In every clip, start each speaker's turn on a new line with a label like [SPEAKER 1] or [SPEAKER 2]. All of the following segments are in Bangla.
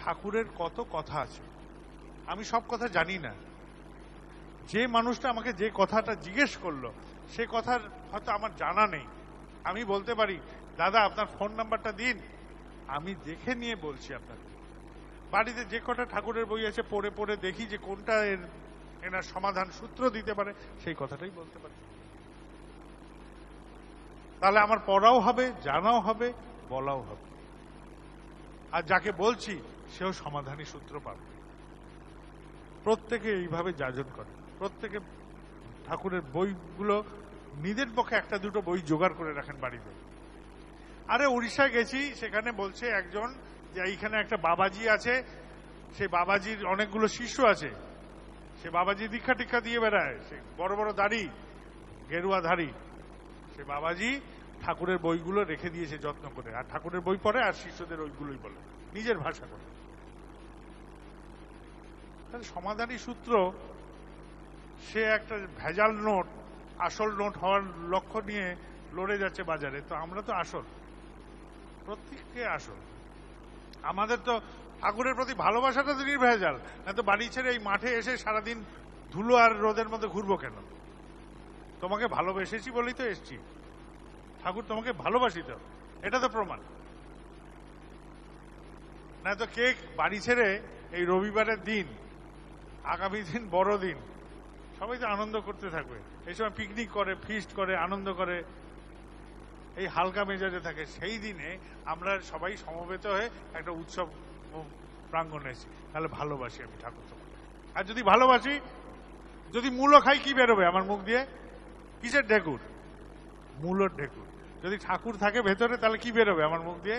[SPEAKER 1] ঠাকুরের কত কথা আছে আমি সব কথা জানি না যে মানুষটা আমাকে যে কথাটা জিজ্ঞেস করলো সে কথার হয়তো আমার জানা নেই আমি বলতে পারি দাদা আপনার ফোন নাম্বারটা দিন আমি দেখে নিয়ে বলছি আপনাকে বাড়িতে যে কটা ঠাকুরের বই আছে পড়ে পড়ে দেখি যে কোনটা এর এনার সমাধান সূত্র দিতে পারে সেই কথাটাই বলতে পারি তাহলে আমার পড়াও হবে জানাও হবে বলাও হবে আর যাকে বলছি সেও সমাধানী সূত্র পাবে প্রত্যেকে এইভাবে যাজন করে প্রত্যেকে ঠাকুরের বইগুলো নিজের পক্ষে একটা দুটো বই জোগাড় করে রাখেন বাড়িতে আরে উড়িষ্যা গেছি সেখানে বলছে একজন যে এইখানে একটা বাবাজি আছে সেই বাবাজির অনেকগুলো শিষ্য আছে সে বাবাজি দীক্ষা টিক্ষা দিয়ে বেড়ায় সে বড় বড় দাড়ি গেরুয়া ধাড়ি সে বাবাজি ঠাকুরের বইগুলো রেখে দিয়েছে যত্ন করে আর ঠাকুরের বই পড়ে আর শিষ্যদের ওইগুলোই বলে নিজের ভাষা করে তাহলে সমাধানী সূত্র সে একটা ভেজাল নোট আসল নোট হওয়ার লক্ষ্য নিয়ে লড়ে যাচ্ছে বাজারে তো আমরা তো আসল প্রত্যেককে আসল আমাদের তো ঠাকুরের প্রতি ভালোবাসাটা তো নির্ভেজাল না তো বাড়ি ছেড়ে এই মাঠে এসে সারাদিন ধুলো আর রোদের মধ্যে ঘুরবো কেন তোমাকে ভালোবেসেছি বলেই তো এসছি ঠাকুর তোমাকে ভালোবাসি তো এটা তো প্রমাণ না তো কে বাড়ি ছেড়ে এই রবিবারের দিন আগামী দিন বড়দিন সবাই তো আনন্দ করতে থাকবে এই সময় পিকনিক করে ফিস্ট করে আনন্দ করে এই হালকা মেজাজে থাকে সেই দিনে আমরা সবাই সমবেত হয়ে একটা উৎসব প্রাঙ্গণ এসেছি তাহলে ভালোবাসি আমি ঠাকুর আর যদি ভালোবাসি যদি মূলো খাই কি বেরোবে আমার মুখ দিয়ে কিসের ঢেকুর মূলর ঢেকুর যদি ঠাকুর থাকে ভেতরে তাহলে কি বেরোবে আমার মুখ দিয়ে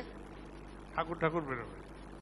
[SPEAKER 1] ঠাকুর ঠাকুর বেরোবে